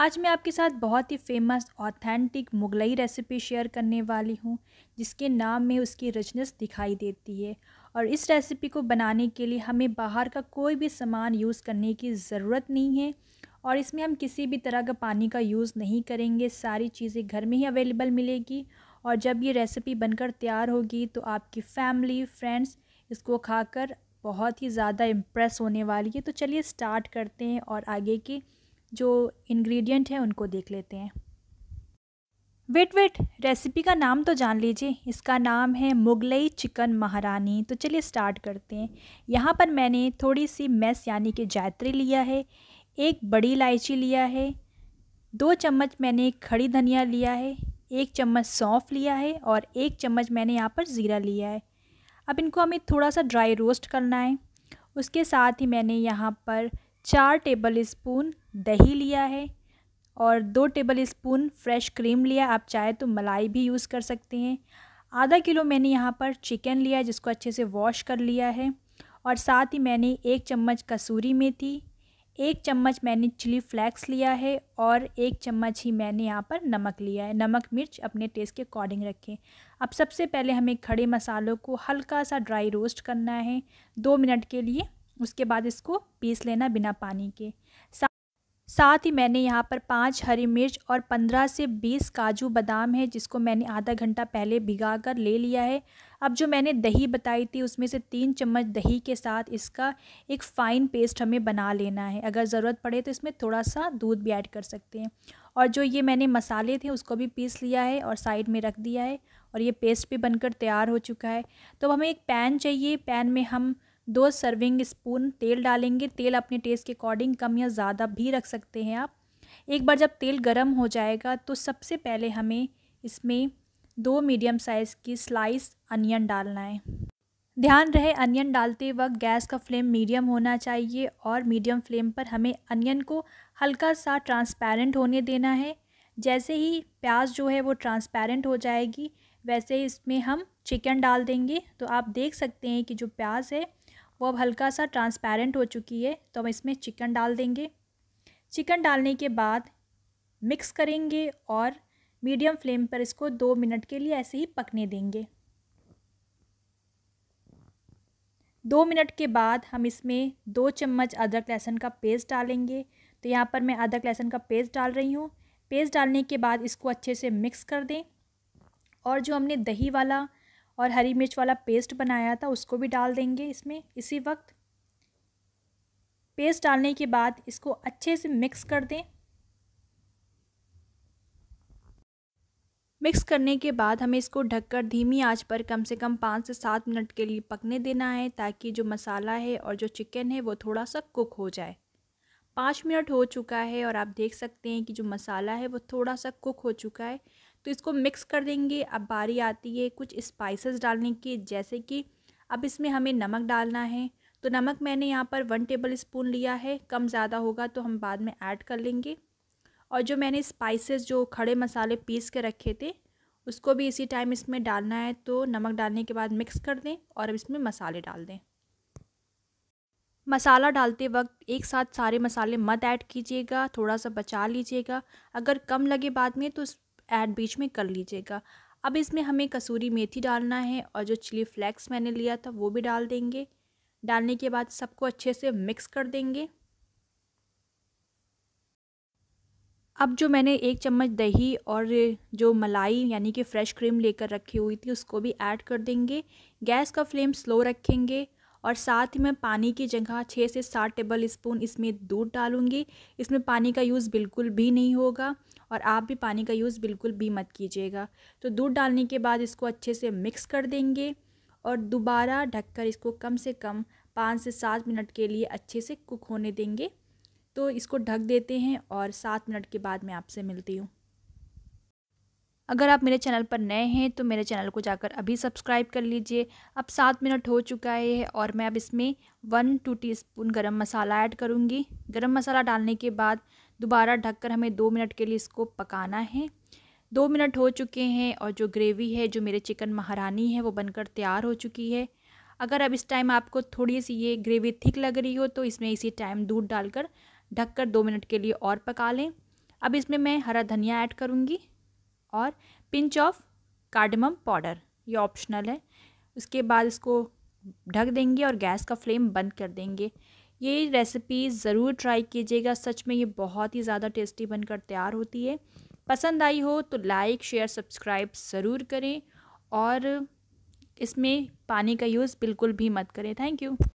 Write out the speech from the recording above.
आज मैं आपके साथ बहुत ही famous authentic Mughlai recipe share करने वाली हूँ जिसके नाम में उसकी रचनस दिखाई देती है और इस रेसिपी को बनाने के लिए हमें बाहर का कोई भी सामान यूज़ करने की ज़रूरत नहीं है और इसमें हम किसी भी तरह का पानी का यूज़ नहीं करेंगे सारी चीज़ें घर में ही अवेलेबल मिलेगी और जब ये रेसिपी बनकर तैयार होगी तो आपकी फैमिली फ्रेंड्स इसको खाकर बहुत ही ज़्यादा इम्प्रेस होने वाली है तो चलिए स्टार्ट करते हैं और आगे की जो इंग्रेडिएंट हैं उनको देख लेते हैं वेट वेट रेसिपी का नाम तो जान लीजिए इसका नाम है मुगलई चिकन महारानी तो चलिए स्टार्ट करते हैं यहाँ पर मैंने थोड़ी सी मैस यानी कि जायत्री लिया है एक बड़ी इलायची लिया है दो चम्मच मैंने खड़ी धनिया लिया है एक चम्मच सौंफ लिया है और एक चम्मच मैंने यहाँ पर ज़ीरा लिया है अब इनको हमें थोड़ा सा ड्राई रोस्ट करना है उसके साथ ही मैंने यहाँ पर चार टेबल स्पून दही लिया है और दो टेबल स्पून फ्रेश क्रीम लिया आप चाहे तो मलाई भी यूज़ कर सकते हैं आधा किलो मैंने यहाँ पर चिकन लिया जिसको अच्छे से वॉश कर लिया है और साथ ही मैंने एक चम्मच कसूरी मेथी एक चम्मच मैंने चिली फ्लेक्स लिया है और एक चम्मच ही मैंने यहाँ पर नमक लिया है नमक मिर्च अपने टेस्ट के अकॉर्डिंग रखें अब सबसे पहले हमें खड़े मसालों को हल्का सा ड्राई रोस्ट करना है दो मिनट के लिए उसके बाद इसको पीस लेना बिना पानी के साथ ही मैंने यहाँ पर पाँच हरी मिर्च और पंद्रह से बीस काजू बादाम है जिसको मैंने आधा घंटा पहले भिगा कर ले लिया है अब जो मैंने दही बताई थी उसमें से तीन चम्मच दही के साथ इसका एक फ़ाइन पेस्ट हमें बना लेना है अगर ज़रूरत पड़े तो इसमें थोड़ा सा दूध भी ऐड कर सकते हैं और जो ये मैंने मसाले थे उसको भी पीस लिया है और साइड में रख दिया है और ये पेस्ट भी बनकर तैयार हो चुका है तो हमें एक पैन चाहिए पैन में हम दो सर्विंग स्पून तेल डालेंगे तेल अपने टेस्ट के अकॉर्डिंग कम या ज़्यादा भी रख सकते हैं आप एक बार जब तेल गर्म हो जाएगा तो सबसे पहले हमें इसमें दो मीडियम साइज़ की स्लाइस अनियन डालना है ध्यान रहे अनियन डालते वक्त गैस का फ्लेम मीडियम होना चाहिए और मीडियम फ्लेम पर हमें अनियन को हल्का सा ट्रांसपेरेंट होने देना है जैसे ही प्याज जो है वो ट्रांसपेरेंट हो जाएगी वैसे ही इसमें हम चिकन डाल देंगे तो आप देख सकते हैं कि जो प्याज है वो अब हल्का सा ट्रांसपेरेंट हो चुकी है तो हम इसमें चिकन डाल देंगे चिकन डालने के बाद मिक्स करेंगे और मीडियम फ्लेम पर इसको दो मिनट के लिए ऐसे ही पकने देंगे दो मिनट के बाद हम इसमें दो चम्मच अदरक लहसुन का पेस्ट डालेंगे तो यहाँ पर मैं अदरक लहसुन का पेस्ट डाल रही हूँ पेस्ट डालने के बाद इसको अच्छे से मिक्स कर दें और जो हमने दही वाला और हरी मिर्च वाला पेस्ट बनाया था उसको भी डाल देंगे इसमें इसी वक्त पेस्ट डालने के बाद इसको अच्छे से मिक्स कर दें मिक्स करने के बाद हमें इसको ढककर धीमी आंच पर कम से कम पाँच से सात मिनट के लिए पकने देना है ताकि जो मसाला है और जो चिकन है वो थोड़ा सा कुक हो जाए पाँच मिनट हो चुका है और आप देख सकते हैं कि जो मसाला है वो थोड़ा सा कुक हो चुका है तो इसको मिक्स कर देंगे अब बारी आती है कुछ स्पाइसेस डालने की जैसे कि अब इसमें हमें नमक डालना है तो नमक मैंने यहाँ पर वन टेबल स्पून लिया है कम ज़्यादा होगा तो हम बाद में ऐड कर लेंगे और जो मैंने स्पाइसेस जो खड़े मसाले पीस के रखे थे उसको भी इसी टाइम इसमें डालना है तो नमक डालने के बाद मिक्स कर दें और अब इसमें मसाले डाल दें मसाला डालते वक्त एक साथ सारे मसाले मत ऐड कीजिएगा थोड़ा सा बचा लीजिएगा अगर कम लगे बाद में तो ऐड बीच में कर लीजिएगा अब इसमें हमें कसूरी मेथी डालना है और जो चिली फ्लेक्स मैंने लिया था वो भी डाल देंगे डालने के बाद सबको अच्छे से मिक्स कर देंगे अब जो मैंने एक चम्मच दही और जो मलाई यानी कि फ़्रेश क्रीम लेकर रखी हुई थी उसको भी ऐड कर देंगे गैस का फ्लेम स्लो रखेंगे और साथ ही मैं पानी की जगह छः से सात टेबल स्पून इसमें दूध डालूँगी इसमें पानी का यूज़ बिल्कुल भी नहीं होगा और आप भी पानी का यूज़ बिल्कुल भी मत कीजिएगा तो दूध डालने के बाद इसको अच्छे से मिक्स कर देंगे और दोबारा ढककर इसको कम से कम पाँच से सात मिनट के लिए अच्छे से कुक होने देंगे तो इसको ढक देते हैं और सात मिनट के बाद मैं आपसे मिलती हूँ अगर आप मेरे चैनल पर नए हैं तो मेरे चैनल को जाकर अभी सब्सक्राइब कर लीजिए अब सात मिनट हो चुका है और मैं अब इसमें वन टू टीस्पून गरम मसाला ऐड करूँगी गरम मसाला डालने के बाद दोबारा ढककर हमें दो मिनट के लिए इसको पकाना है दो मिनट हो चुके हैं और जो ग्रेवी है जो मेरे चिकन महारानी है वो बनकर तैयार हो चुकी है अगर अब इस टाइम आपको थोड़ी सी ये ग्रेवी थिक लग रही हो तो इसमें इसी टाइम दूध डालकर ढककर दो मिनट के लिए और पका लें अब इसमें मैं हरा धनिया ऐड करूँगी और पिंच ऑफ कार्डमम पाउडर ये ऑप्शनल है उसके बाद इसको ढक देंगे और गैस का फ्लेम बंद कर देंगे ये रेसिपी ज़रूर ट्राई कीजिएगा सच में ये बहुत ही ज़्यादा टेस्टी बनकर तैयार होती है पसंद आई हो तो लाइक शेयर सब्सक्राइब ज़रूर करें और इसमें पानी का यूज़ बिल्कुल भी मत करें थैंक यू